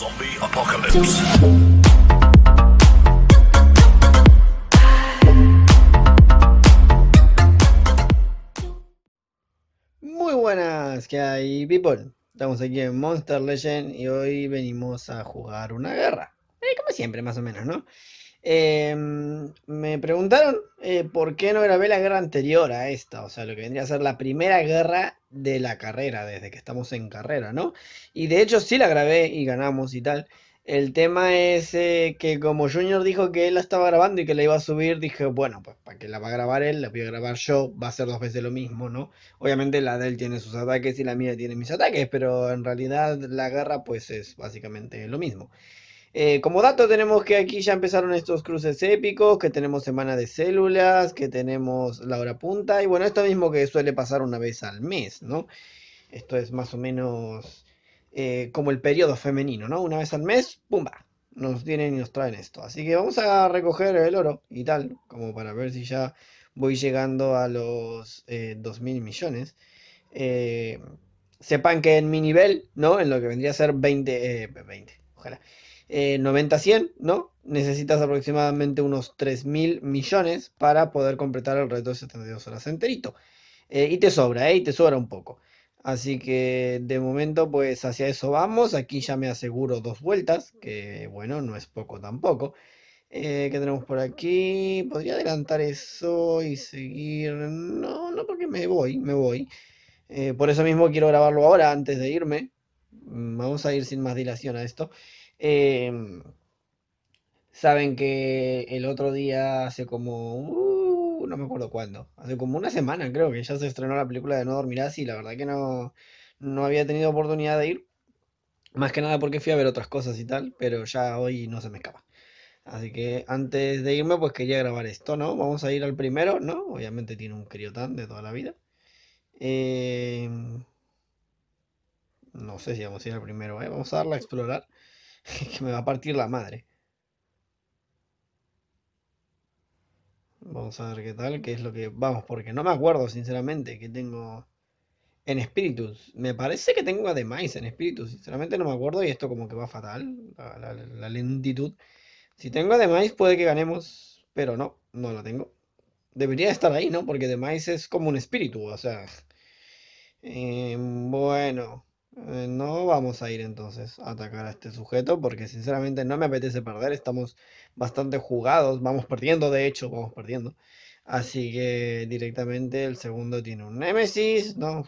Zombie Apocalypse. Muy buenas, que hay people? Estamos aquí en Monster Legend y hoy venimos a jugar una guerra. Eh, como siempre, más o menos, ¿no? Em, me preguntaron eh, por qué no grabé la guerra anterior a esta, o sea, lo que vendría a ser la primera guerra de la carrera, desde que estamos en carrera, ¿no? Y de hecho sí la grabé y ganamos y tal. El tema es eh, que como Junior dijo que él la estaba grabando y que la iba a subir, dije, bueno, pues para que la va a grabar él, la voy a grabar yo, va a ser dos veces lo mismo, ¿no? Obviamente la de él tiene sus ataques y la mía tiene mis ataques, pero en realidad la guerra pues es básicamente lo mismo. Eh, como dato tenemos que aquí ya empezaron estos cruces épicos, que tenemos semana de células, que tenemos la hora punta, y bueno, esto mismo que suele pasar una vez al mes, ¿no? Esto es más o menos eh, como el periodo femenino, ¿no? Una vez al mes, ¡pumba! Nos vienen y nos traen esto. Así que vamos a recoger el oro y tal, como para ver si ya voy llegando a los 2.000 eh, millones. sepan que en mi nivel, ¿no? En lo que vendría a ser 20, 20 ojalá. 90-100, eh, ¿no? Necesitas aproximadamente unos 3 mil millones para poder completar el reto de 72 horas enterito. Eh, y te sobra, ¿eh? Y te sobra un poco. Así que de momento pues hacia eso vamos. Aquí ya me aseguro dos vueltas, que bueno, no es poco tampoco. Eh, ¿Qué tenemos por aquí? Podría adelantar eso y seguir... No, no porque me voy, me voy. por eso mismo quiero grabarlo ahora antes de irme, Mm, vamos a ir sin más dilación a esto. Em, saben que el otro día, hace como... Uh, no me acuerdo cuándo. Hace como una semana creo que ya se estrenó la película de No Dormirás y la verdad que no, no había tenido oportunidad de ir. Más que nada porque fui a ver otras cosas y tal, pero ya hoy no se me escapa. Así que antes de irme, pues quería grabar esto, ¿no? Vamos a ir al primero, ¿no? Obviamente tiene un criotán de toda la vida. Eh, no sé si vamos a ir al primero, ¿eh? Vamos a darle a explorar. que me va a partir la madre. Vamos a ver qué tal, qué es lo que... Vamos, porque no me acuerdo sinceramente que tengo... En Espíritus. Me parece que tengo además en Espíritus. Sinceramente no me acuerdo y esto como que va fatal. La, lentitud. Si tengo además puede que ganemos. Pero no, no lo tengo. Debería estar ahí, ¿no? Porque además es como un espíritu. O sea... Eh, bueno. Eh, no vamos a ir entonces a atacar a este sujeto porque sinceramente no me apetece perder. Estamos bastante jugados. Vamos perdiendo, de hecho, vamos perdiendo. Así que directamente el segundo tiene un Némesis, ¿no?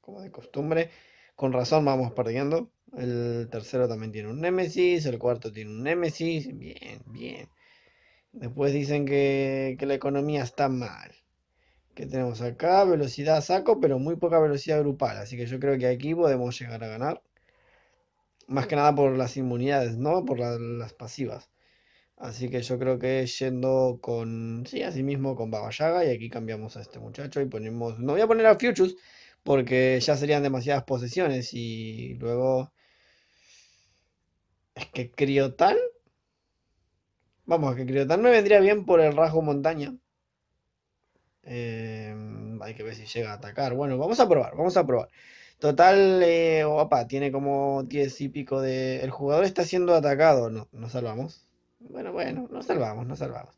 Como de costumbre. Con razón vamos perdiendo. El tercero también tiene un Némesis. El cuarto tiene un Némesis. Bien, bien. Después dicen que, que la economía está mal que tenemos acá, velocidad saco, pero muy poca velocidad grupal, así que yo creo que aquí podemos llegar a ganar. Más que nada por las inmunidades, ¿no? Por las pasivas. Así que yo creo que yendo con, sí, así mismo con Baba Yaga, y aquí cambiamos a este muchacho y ponemos, no voy a poner a Futures, porque ya serían demasiadas posesiones y luego... Es que Criotan... Vamos, que Criotan me vendría bien por el rasgo montaña. Em, hay que ver si llega a atacar. Bueno, vamos a probar, vamos a probar. Total, eh, opa, tiene como 10 y pico de... El jugador está siendo atacado. No, nos salvamos. Bueno, bueno, nos salvamos, nos salvamos.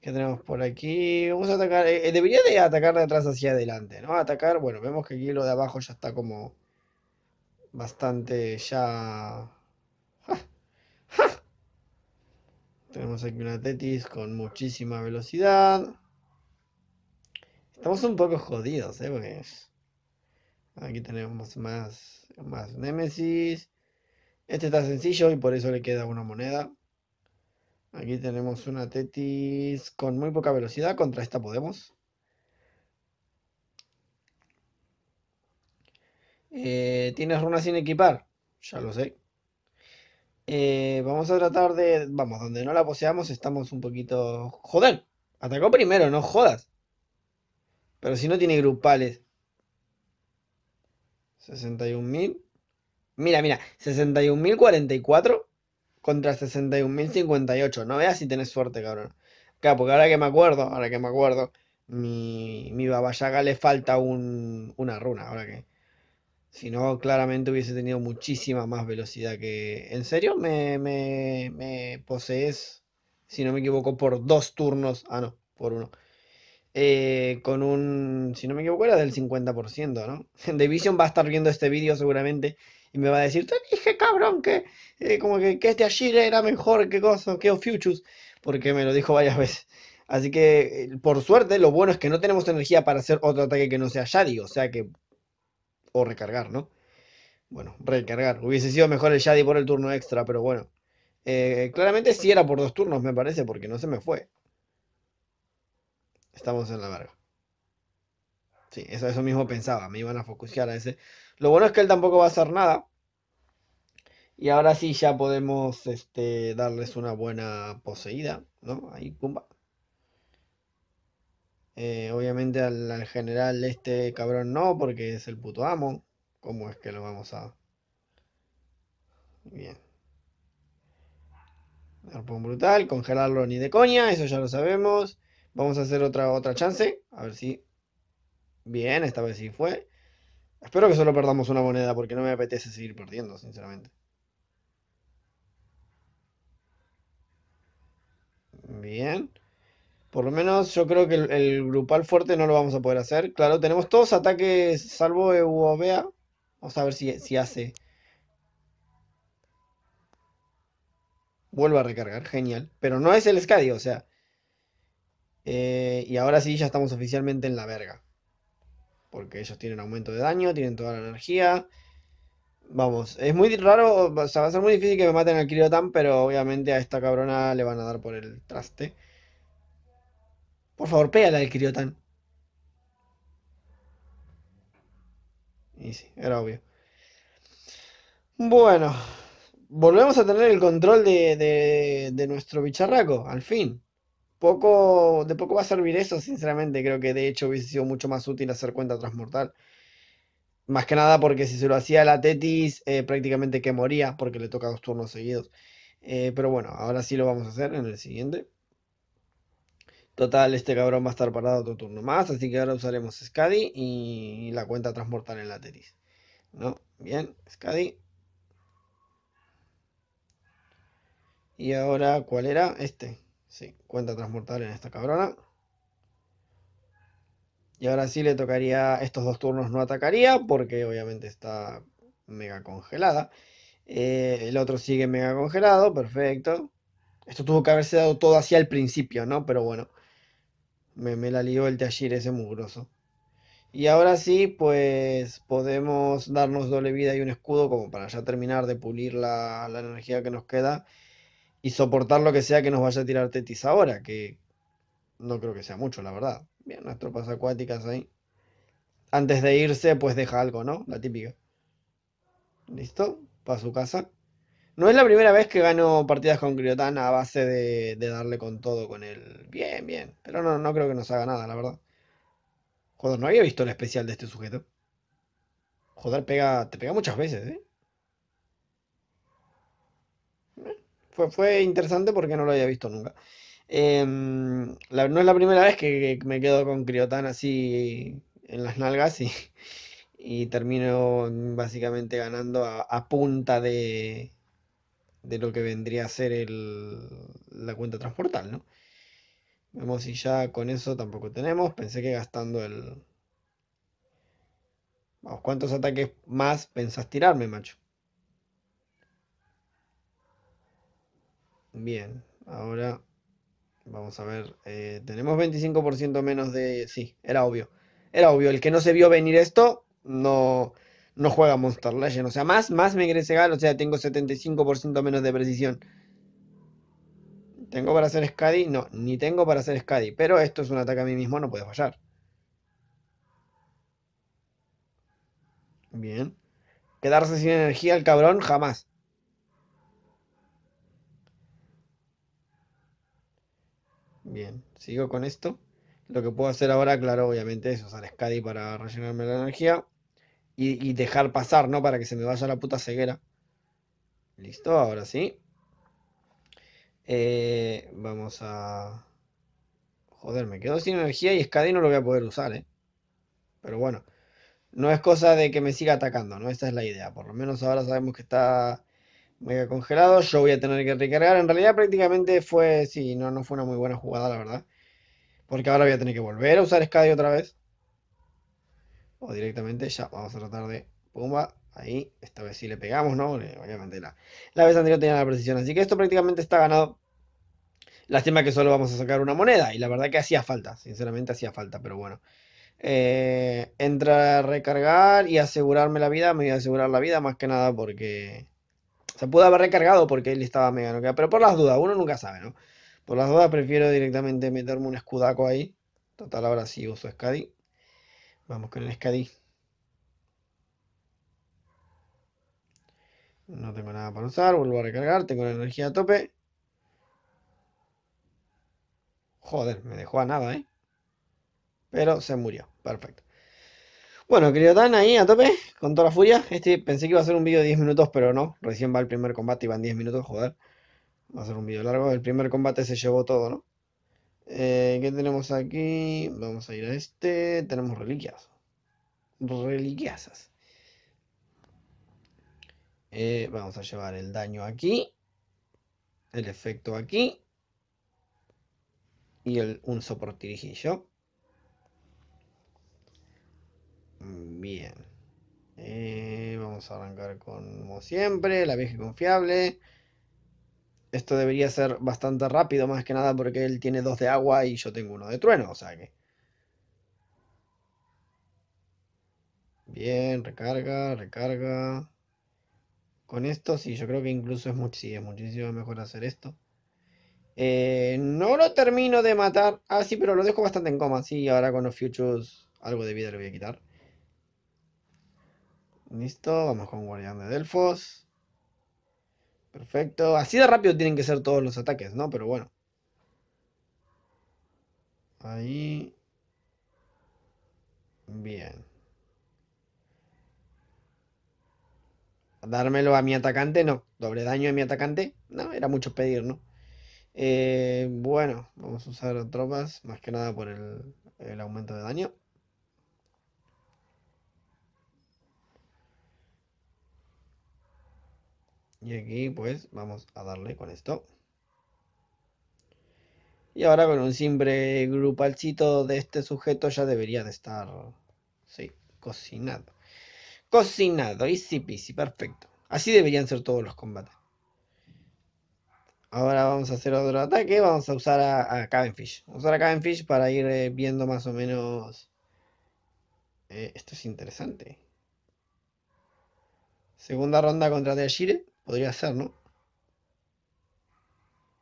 ¿Qué tenemos por aquí? Vamos a atacar... Eh, eh, debería de atacar de atrás hacia adelante, ¿no? Atacar, bueno, vemos que aquí lo de abajo ya está como... Bastante ya... Tenemos aquí una Tetis con muchísima velocidad. Estamos un poco jodidos, ¿eh? Porque aquí tenemos más, más Némesis. Este está sencillo y por eso le queda una moneda. Aquí tenemos una Tetis con muy poca velocidad. Contra esta podemos. Eh, tienes runas sin equipar. Ya lo sé. Eh, vamos a tratar de... Vamos, donde no la poseamos estamos un poquito... ¡Joder! Atacó primero, no jodas. Pero si no tiene grupales. 61.000. Mira, mira, 61.044 contra 61.058. No veas si tenés suerte, cabrón. Claro, porque ahora que me acuerdo, ahora que me acuerdo, mi, mi Babayaga le falta un, una runa. Ahora que. Si no, claramente hubiese tenido muchísima más velocidad que. ¿En serio? Me, me, me posees, si no me equivoco, por dos turnos. Ah, no, por uno. Eh, con un, si no me equivoco, era del 50%, ¿no? The va a estar viendo este vídeo seguramente y me va a decir, te dije, cabrón, que eh, como que, este allí era mejor que cosa que Futures, porque me lo dijo varias veces. Así que, eh, por suerte, lo bueno es que no tenemos energía para hacer otro ataque que no sea Shadi, o sea que... O recargar, ¿no? Bueno, recargar. Hubiese sido mejor el Shadi por el turno extra, pero bueno. claramente sí era por dos turnos, me parece, porque no se me fue estamos en la verga. Sí, eso, mismo pensaba, me iban a focusear a ese. Lo bueno es que él tampoco va a hacer nada. Y ahora sí ya podemos este, darles una buena poseída, ¿no? Ahí, pumba. Eh, obviamente al, general este cabrón no, porque es el puto amo. ¿Cómo es que lo vamos a...? Bien. Arpón brutal, congelarlo ni de coña, eso ya lo sabemos. Vamos a hacer otra, otra chance. A ver si. Bien, esta vez sí fue. Espero que solo perdamos una moneda porque no me apetece seguir perdiendo, sinceramente. Bien. Por lo menos yo creo que el, grupal fuerte no lo vamos a poder hacer. Claro, tenemos todos ataques salvo Euobea. Vamos a ver si, si hace. Vuelve a recargar, genial. Pero no es el Scadi, o sea. Eh, y ahora sí, ya estamos oficialmente en la verga. Porque ellos tienen aumento de daño, tienen toda la energía. Vamos, es muy raro, o sea, va a ser muy difícil que me maten al criotán, pero obviamente a esta cabrona le van a dar por el traste. Por favor, pégala al Criotán. Y sí, era obvio. Bueno, volvemos a tener el control de, de nuestro bicharraco, al fin poco, de poco va a servir eso, sinceramente. Creo que de hecho hubiese sido mucho más útil hacer cuenta transmortal. Más que nada porque si se lo hacía la Tetis, eh, prácticamente que moría porque le toca dos turnos seguidos. Eh, pero bueno, ahora sí lo vamos a hacer en el siguiente. Total, este cabrón va a estar parado otro turno más, así que ahora usaremos Scadi y la cuenta transmortal en la Tetis. ¿No? Bien, Scadi. Y ahora, ¿cuál era? Este. Sí, cuenta transmortal en esta cabrona. Y ahora sí le tocaría, estos dos turnos no atacaría porque obviamente está mega congelada. Eh, el otro sigue mega congelado, perfecto. Esto tuvo que haberse dado todo hacia el principio, ¿no? Pero bueno, me, la lió el Tashir ese mugroso. Y ahora sí, pues podemos darnos doble vida y un escudo como para ya terminar de pulir la energía que nos queda y soportar lo que sea que nos vaya a tirar Tetis ahora, que no creo que sea mucho, la verdad. Bien, las tropas acuáticas ahí. Antes de irse, pues deja algo, ¿no? La típica. ¿Listo? Para su casa. No es la primera vez que gano partidas con Criotán a base de, darle con todo con él. Bien, bien. Pero no, no creo que nos haga nada, la verdad. Joder, no había visto el especial de este sujeto. Joder, pega, te pega muchas veces, ¿eh? fue, interesante porque no lo había visto nunca. Em, no es la primera vez que, me quedo con Criotán así en las nalgas y, termino básicamente ganando a, punta de, de, lo que vendría a ser el, la cuenta transportal, ¿no? Vemos si ya con eso tampoco tenemos. Pensé que gastando el... Vamos, ¿cuántos ataques más pensás tirarme, macho? Bien, ahora vamos a ver. Eh, tenemos 25% menos de. Sí, era obvio. Era obvio. El que no se vio venir esto no, no juega Monster Legend. O sea, más, más me crece Gal. O sea, tengo 75% menos de precisión. ¿Tengo para hacer Scadi? No, ni tengo para hacer Scadi. Pero esto es un ataque a mí mismo, no puede fallar. Bien. Quedarse sin energía el cabrón, jamás. Bien, sigo con esto. Lo que puedo hacer ahora, claro, obviamente es usar Scadi para rellenarme la energía. Y, dejar pasar, ¿no? Para que se me vaya la puta ceguera. Listo, ahora sí. Eh, vamos a... Joder, me quedo sin energía y Scadi no lo voy a poder usar, ¿eh? Pero bueno, no es cosa de que me siga atacando, ¿no? Esta es la idea. Por lo menos ahora sabemos que está mega congelado. Yo voy a tener que recargar. En realidad prácticamente fue, sí, no, no fue una muy buena jugada, la verdad. Porque ahora voy a tener que volver a usar Skadi otra vez. O directamente ya vamos a tratar de... Pumba, ahí. Esta vez sí le pegamos, ¿no? Obviamente la, la vez anterior tenía la precisión. Así que esto prácticamente está ganado. Lástima que solo vamos a sacar una moneda. Y la verdad que hacía falta. Sinceramente hacía falta, pero bueno. Eh, entra a recargar y asegurarme la vida. Me voy a asegurar la vida más que nada porque se pudo haber recargado porque él estaba mega noqueado, pero por las dudas, uno nunca sabe, ¿no? Por las dudas prefiero directamente meterme un escudaco ahí. Total, ahora sí uso Scadi. Vamos con el Scadi. No tengo nada para usar, vuelvo a recargar, tengo la energía a tope. Joder, me dejó a nada, ¿eh? Pero se murió, perfecto. Bueno, Tan, ahí a tope, con toda la furia. Este pensé que iba a ser un vídeo de 10 minutos, pero no. Recién va el primer combate y van 10 minutos, joder. Va a ser un vídeo largo. El primer combate se llevó todo, ¿no? Eh, ¿Qué tenemos aquí? Vamos a ir a este. Tenemos reliquias. Reliquias eh, vamos a llevar el daño aquí. El efecto aquí. Y el, un dirigido. Bien. Eh, vamos a arrancar como siempre, la vieja confiable. Esto debería ser bastante rápido, más que nada porque él tiene dos de agua y yo tengo uno de trueno, o sea que... Bien, recarga, recarga. Con esto sí, yo creo que incluso es, muchísimo mejor hacer esto. Eh, no lo termino de matar. Ah, sí, pero lo dejo bastante en coma. Sí, ahora con los futures algo de vida le voy a quitar. Listo, vamos con Guardián de Delfos. Perfecto. Así de rápido tienen que ser todos los ataques, ¿no? Pero bueno. Ahí. Bien. Dármelo a mi atacante, no. Doble daño a mi atacante, no, era mucho pedir, ¿no? Eh, bueno, vamos a usar tropas, más que nada por el aumento de daño. Y aquí pues vamos a darle con esto. Y ahora con un simple grupalcito de este sujeto ya debería de estar, sí, cocinado. Cocinado, easy peasy, perfecto. Así deberían ser todos los combates. Ahora vamos a hacer otro ataque, vamos a usar a, a Vamos a usar a para ir eh, viendo más o menos... Eh, esto es interesante. Segunda ronda contra Teashire. Podría ser, ¿no?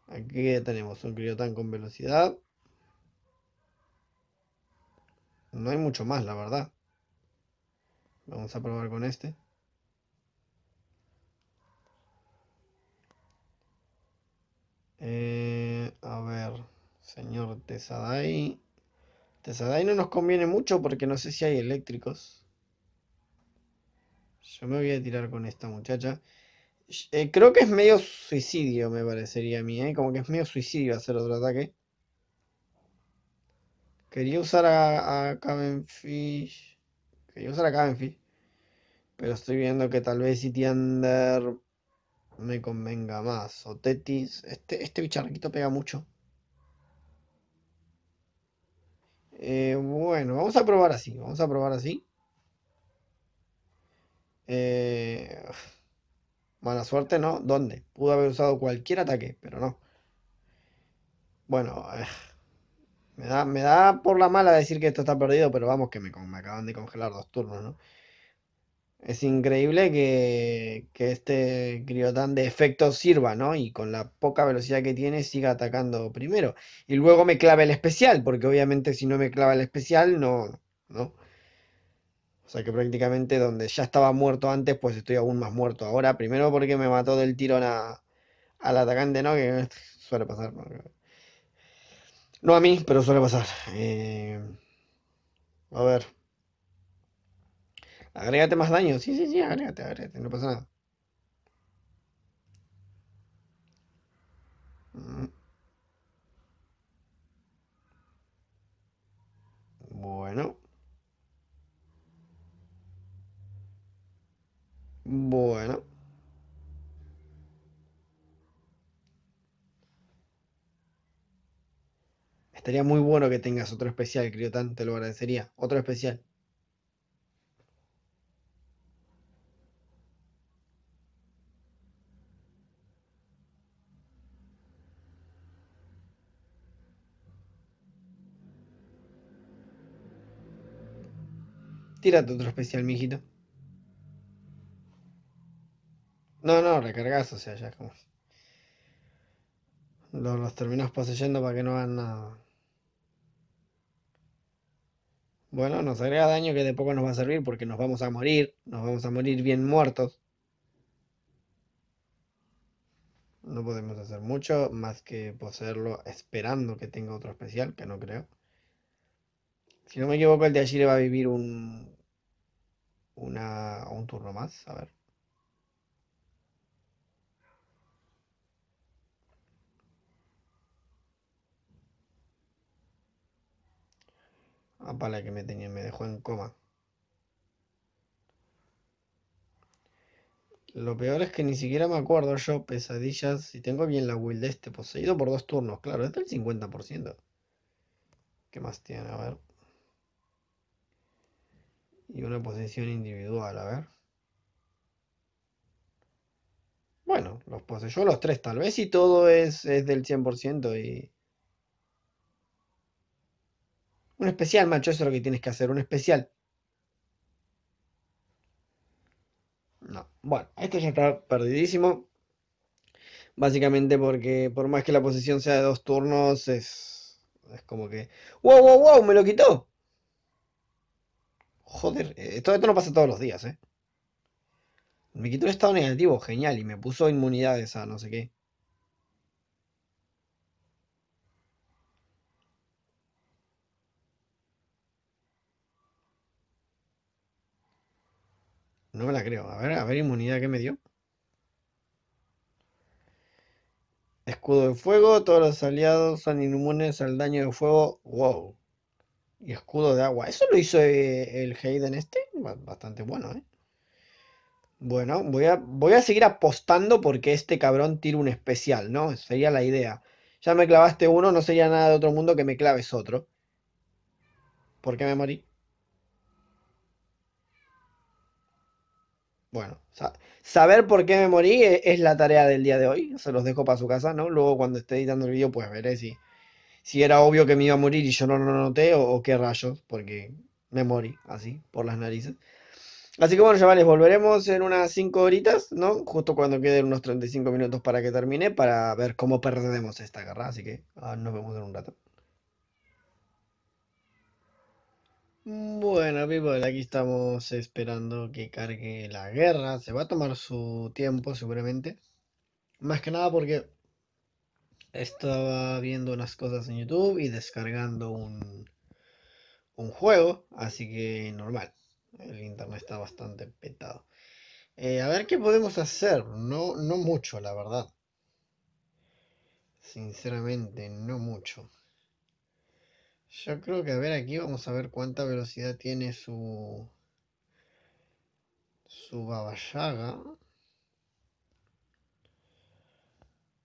Aquí tenemos un Criotán con velocidad. No hay mucho más, la verdad. Vamos a probar con este. Eh, a ver, señor Tesadai. Tesadai no nos conviene mucho porque no sé si hay eléctricos. Yo me voy a tirar con esta muchacha. Eh, creo que es medio suicidio, me parecería a mí, ¿eh? Como que es medio suicidio hacer otro ataque. Quería usar a, a Quería usar a Cavenfish. Pero estoy viendo que tal vez si Under me convenga más. O Tetis. Este, este bicharraquito pega mucho. Eh, bueno, vamos a probar así. Vamos a probar así. Eh... Mala suerte, ¿no? ¿Dónde? Pudo haber usado cualquier ataque, pero no. Bueno, eh, me, da, por la mala decir que esto está perdido, pero vamos que me, acaban de congelar dos turnos, ¿no? Es increíble que, este Griotán de efecto sirva, ¿no? Y con la poca velocidad que tiene siga atacando primero. Y luego me clave el especial, porque obviamente si no me clava el especial, no, ¿no? O sea que prácticamente donde ya estaba muerto antes, pues estoy aún más muerto ahora. Primero porque me mató del tirón al atacante, ¿no? Que suele pasar. ¿no? a mí, pero suele pasar. Eh, a ver. Agrégate más daño. Sí, sí, sí, agrégate, agrégate. No pasa nada. Mm. Sería muy bueno que tengas otro especial, Criotán, te lo agradecería. Otro especial. Tírate otro especial, mijito. No, no, recargas, o sea, ya como. Los, los terminás poseyendo para que no hagan nada. Bueno, nos agrega daño que de poco nos va a servir porque nos vamos a morir, nos vamos a morir bien muertos. No podemos hacer mucho más que poseerlo esperando que tenga otro especial, que no creo. Si no me equivoco, el de allí le va a vivir un, una, un turno más, a ver. La pala que me tenía, me dejó en coma. Lo peor es que ni siquiera me acuerdo yo, pesadillas, si tengo bien la will de este, poseído por dos turnos, claro, es del 50%. ¿Qué más tiene? A ver. Y una posesión individual, a ver. Bueno, los poseyó los tres, tal vez, y todo es, es del 100% y... Un especial, macho, eso es lo que tienes que hacer, un especial. No, bueno, esto ya está perdidísimo. Básicamente porque por más que la posición sea de dos turnos, es, es como que... ¡Wow, wow, wow! ¡Me lo quitó! Joder, eh, esto, esto no pasa todos los días, ¿eh? Me quitó el estado negativo, genial, y me puso inmunidades a no sé qué. No me la creo. A ver, a ver, inmunidad que me dio. Escudo de fuego, todos los aliados son inmunes al daño de fuego. Wow. Y escudo de agua. Eso lo hizo eh, el Hayden este. Bastante bueno, ¿eh? Bueno, voy a, voy a seguir apostando porque este cabrón tira un especial, ¿no? Sería la idea. Ya me clavaste uno, no sería nada de otro mundo que me claves otro. ¿Por qué me morí? Bueno, saber por qué me morí eh, es, la tarea del día de hoy. Se los dejo para su casa, ¿no? Luego cuando esté editando el vídeo, pues veré si, si era obvio que me iba a morir y yo no lo noté o, qué rayos, porque me morí así, por las narices. Así que bueno, chavales, volveremos en unas 5 horitas, ¿no? Justo cuando queden unos 35 minutos para que termine, para ver cómo perdemos esta guerra. Así que ah, nos vemos en un rato. Bueno, people, aquí estamos esperando que cargue la guerra. Se va a tomar su tiempo, seguramente. Más que nada porque estaba viendo unas cosas en YouTube y descargando un, un juego, así que normal. El internet está bastante petado. Eh, a ver qué podemos hacer. No, no mucho, la verdad. Sinceramente, no mucho. Yo creo que a ver aquí vamos a ver cuánta velocidad tiene su su Baba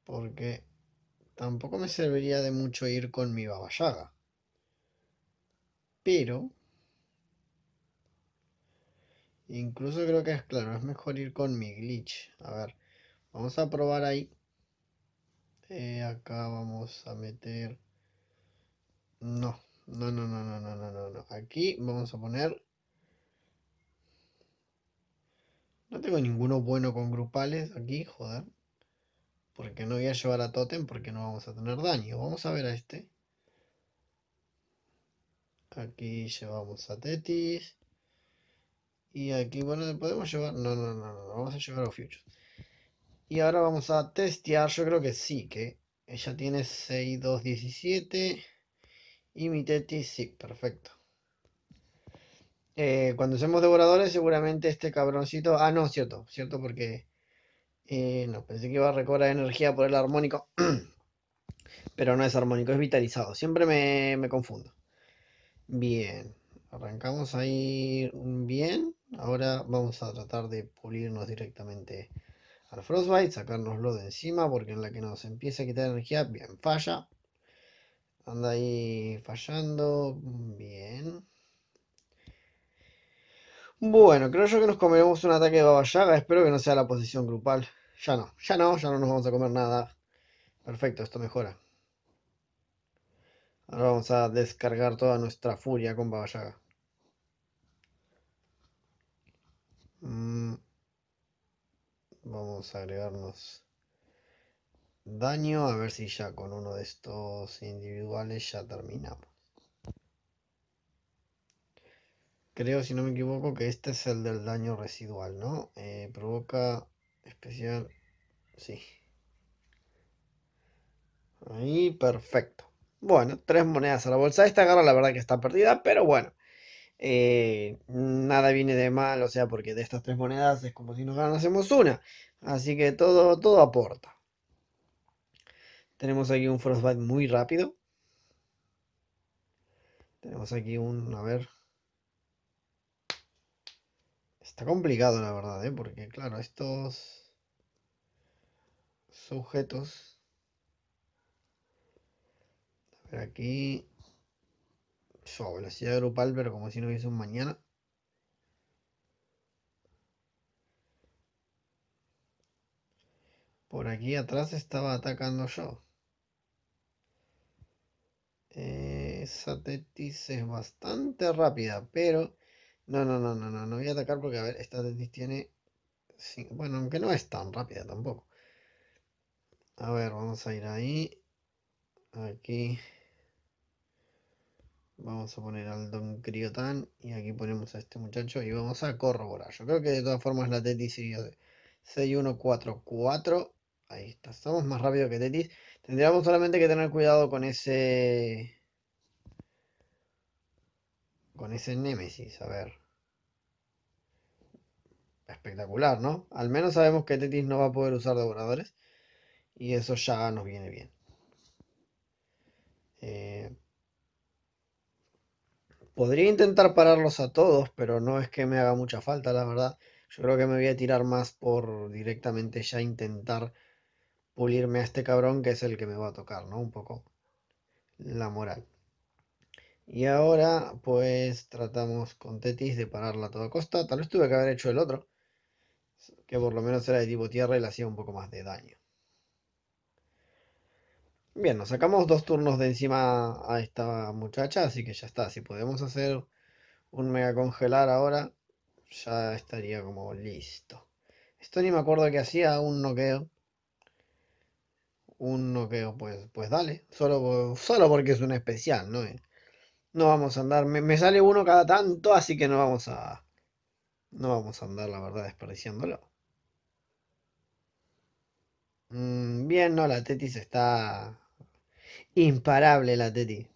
Porque tampoco me serviría de mucho ir con mi babayaga. Pero incluso creo que es claro, es mejor ir con mi glitch. A ver, vamos a probar ahí. Eh, acá vamos a meter no, no, no, no, no, no, no, no. Aquí vamos a poner... No tengo ninguno bueno con grupales aquí, joder. Porque no voy a llevar a Totem porque no vamos a tener daño. Vamos a ver a este. Aquí llevamos a Tetis. Y aquí, bueno, podemos llevar... No, no, no, no, vamos a llevar a Future. Y ahora vamos a testear, yo creo que sí, que ella tiene 6, 2, 17 y tetis sí, perfecto. Eh, cuando hacemos devoradores, seguramente este cabroncito. Ah, no, cierto, cierto, porque. Eh, no, pensé que iba a recobrar energía por el armónico. Pero no es armónico, es vitalizado. Siempre me, me confundo. Bien. Arrancamos ahí bien. Ahora vamos a tratar de pulirnos directamente al Frostbite, sacárnoslo de encima, porque en la que nos empieza a quitar energía, bien, falla. Anda ahí fallando. Bien. Bueno, creo yo que nos comeremos un ataque de babayaga Espero que no sea la posición grupal. Ya no, ya no, ya no nos vamos a comer nada. Perfecto, esto mejora. Ahora vamos a descargar toda nuestra furia con babayaga mm. Vamos a agregarnos daño. A ver si ya con uno de estos individuales ya terminamos. Creo, si no me equivoco, que este es el del daño residual, ¿no? Eh, provoca especial... Sí. Ahí, perfecto. Bueno, tres monedas a la bolsa. Esta garra la verdad que está perdida, pero bueno. Eh, nada viene de mal, o sea, porque de estas tres monedas es como si nos ganásemos una. Así que todo, todo aporta. Tenemos aquí un Frostbite muy rápido. Tenemos aquí un, a ver. Está complicado la verdad, ¿eh? porque claro, estos sujetos. A ver aquí. Su velocidad grupal, pero como si no hubiese un mañana. Por aquí atrás estaba atacando yo. Eh, esa tetis es bastante rápida, pero... No, no, no, no, no, voy a atacar porque, a ver, esta tetis tiene... Bueno, aunque no es tan rápida tampoco. A ver, vamos a ir ahí. Aquí. Vamos a poner al Don Criotán y aquí ponemos a este muchacho y vamos a corroborar. Yo creo que de todas formas la tetis sigue 6144 Ahí está, Estamos más rápido que Tetis. Tendríamos solamente que tener cuidado con ese... Con ese Némesis, a ver. Espectacular, ¿no? Al menos sabemos que Tetis no va a poder usar devoradores. Y eso ya nos viene bien. Eh, podría intentar pararlos a todos, pero no es que me haga mucha falta, la verdad. Yo creo que me voy a tirar más por directamente ya intentar pulirme a este cabrón que es el que me va a tocar, ¿no? Un poco la moral. Y ahora, pues tratamos con Tetis de pararla a toda costa. Tal vez tuve que haber hecho el otro, que por lo menos era de tipo tierra y le hacía un poco más de daño. Bien, nos sacamos dos turnos de encima a esta muchacha, así que ya está. Si podemos hacer un mega congelar ahora, ya estaría como listo. Esto ni me acuerdo que hacía un noqueo uno que pues, pues dale, solo, solo porque es un especial, ¿no? No vamos a andar, me, sale uno cada tanto, así que no vamos a, no vamos a andar, la verdad, desperdiciándolo. Mm, bien, no, la Tetis está imparable, la Tetis.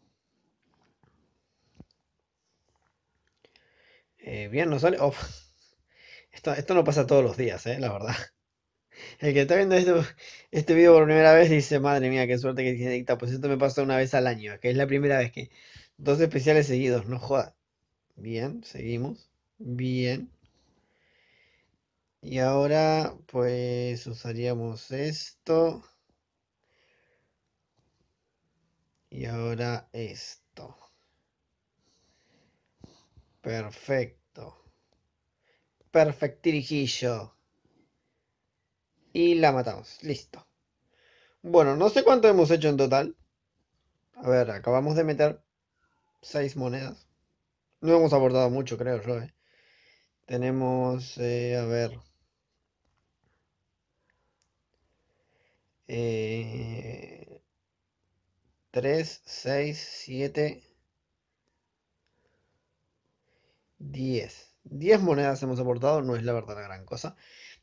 Eh, bien, no sale. Oh, esto, esto no pasa todos los días, eh, la verdad. El que está viendo este video por primera vez dice, madre mía, qué suerte que tiene dicta, pues esto me pasa una vez al año, que es la primera vez que... Dos especiales seguidos, no joda. Bien, seguimos. Bien. Y ahora, pues usaríamos esto. Y ahora esto. Perfecto. Perfectirijillo. Y la matamos. Listo. Bueno, no sé cuánto hemos hecho en total. A ver, acabamos de meter seis monedas. No hemos aportado mucho, creo yo. Eh. Tenemos, eh, a ver. 3, 6, 7, 10. 10 monedas hemos aportado, no es la verdad la gran cosa.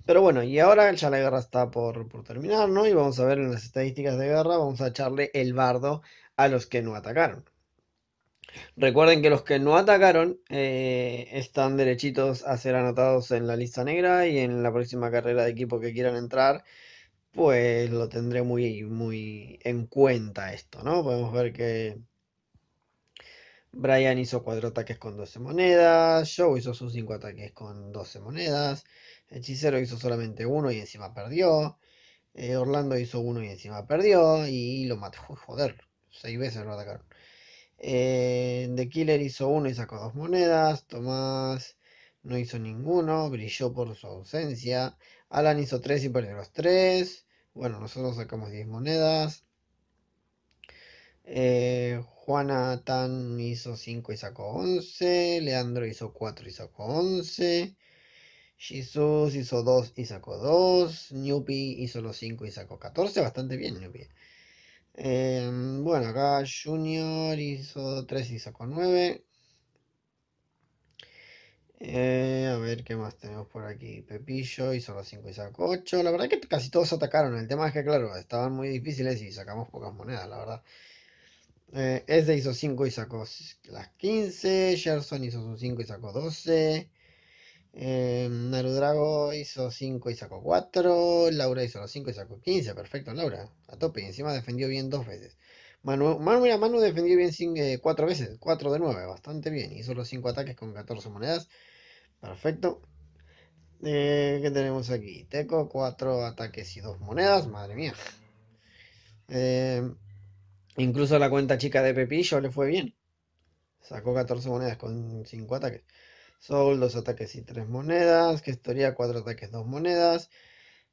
Pero bueno, y ahora ya la guerra está por, terminar, ¿no? Y vamos a ver en las estadísticas de guerra, vamos a echarle el bardo a los que no atacaron. Recuerden que los que no atacaron eh, están derechitos a ser anotados en la lista negra y en la próxima carrera de equipo que quieran entrar, pues lo tendré muy, muy en cuenta esto, ¿no? Podemos ver que Brian hizo cuatro ataques con 12 monedas, Joe hizo sus cinco ataques con 12 monedas. Hechicero hizo solamente uno y encima perdió. Eh, Orlando hizo uno y encima perdió. Y lo mató. Joder, seis veces lo atacaron. Eh, The Killer hizo uno y sacó dos monedas. Tomás no hizo ninguno. Brilló por su ausencia. Alan hizo tres y perdió los tres. Bueno, nosotros sacamos 10 monedas. Eh, Juana hizo 5 y sacó 11. Leandro hizo 4 y sacó 11. Jesus hizo 2 y sacó 2. Newpie hizo los 5 y sacó 14. Bastante bien, Newpie. Em, bueno, acá Junior hizo 3 y sacó 9. Eh, a ver qué más tenemos por aquí. Pepillo hizo los 5 y sacó 8. La verdad que casi todos atacaron. El tema es que, claro, estaban muy difíciles y sacamos pocas monedas, la verdad. Eh, hizo 5 y sacó las 15. Gerson hizo sus 5 y sacó 12. Narudrago eh, hizo 5 y sacó 4. Laura hizo los 5 y sacó 15. Perfecto, Laura. A tope. Y encima defendió bien dos veces. Manu, Manu, defendió bien 4 eh, veces. 4 de 9. Bastante bien. Hizo los 5 ataques con 14 monedas. Perfecto. Eh, ¿Qué tenemos aquí? Teco, 4 ataques y 2 monedas. Madre mía. Eh, incluso la cuenta chica de Pepillo le fue bien. Sacó 14 monedas con 5 ataques. Soul, dos ataques y tres monedas. Gestoría, cuatro ataques, dos monedas.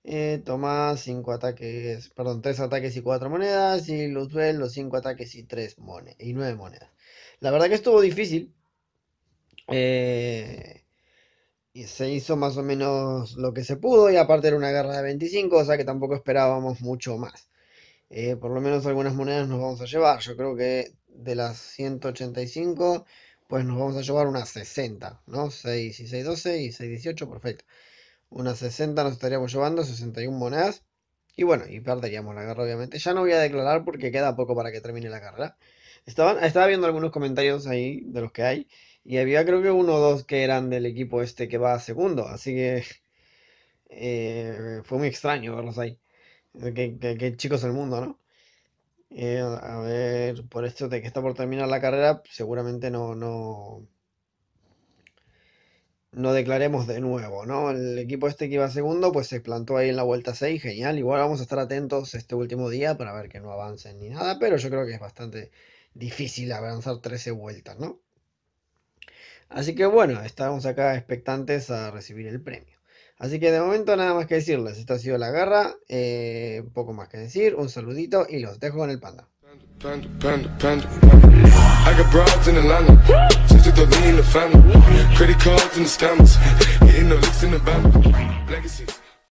Eh, Tomás, cinco ataques, perdón, tres ataques y cuatro monedas. Y Luzbel, los cinco ataques y tres monedas. Y nueve monedas. La verdad que estuvo difícil. Eh, y se hizo más o menos lo que se pudo. Y aparte era una guerra de 25, o sea que tampoco esperábamos mucho más. Eh, por lo menos algunas monedas nos vamos a llevar. Yo creo que de las 185 pues nos vamos a llevar unas 60, ¿no? 6 y 6, 12 y 6, 18, perfecto. unas 60 nos estaríamos llevando, 61 monedas. Y bueno, y perderíamos la carrera obviamente. Ya no voy a declarar porque queda poco para que termine la carrera. estaba viendo algunos comentarios ahí de los que hay. Y había creo que uno o dos que eran del equipo este que va a segundo. Así que eh, fue muy extraño verlos ahí. Qué, chicos del mundo, ¿no? Eh, a ver, por esto de que está por terminar la carrera, seguramente no, no, no declaremos de nuevo, ¿no? El equipo este que iba segundo, pues se plantó ahí en la vuelta 6, genial. Igual vamos a estar atentos este último día para ver que no avancen ni nada, pero yo creo que es bastante difícil avanzar 13 vueltas, ¿no? Así que bueno, estamos acá expectantes a recibir el premio. Así que de momento nada más que decirles. Esto ha sido la Garra, eh, poco más que decir. Un saludito y los dejo con el panda.